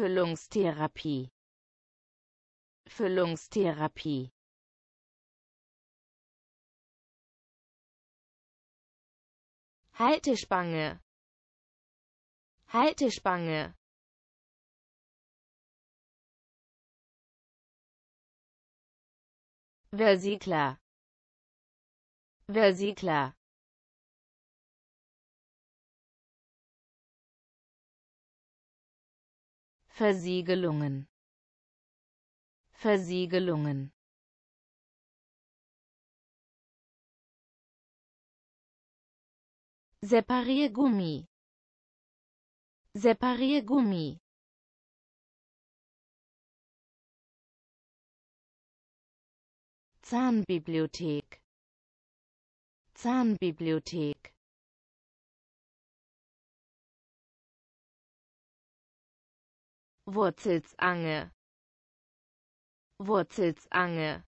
Füllungstherapie Füllungstherapie Haltespange Haltespange Versikler Versikler Versiegelungen Versiegelungen Separiergummi Separiergummi Zahnbibliothek Zahnbibliothek Wurzelsange Wurzelzange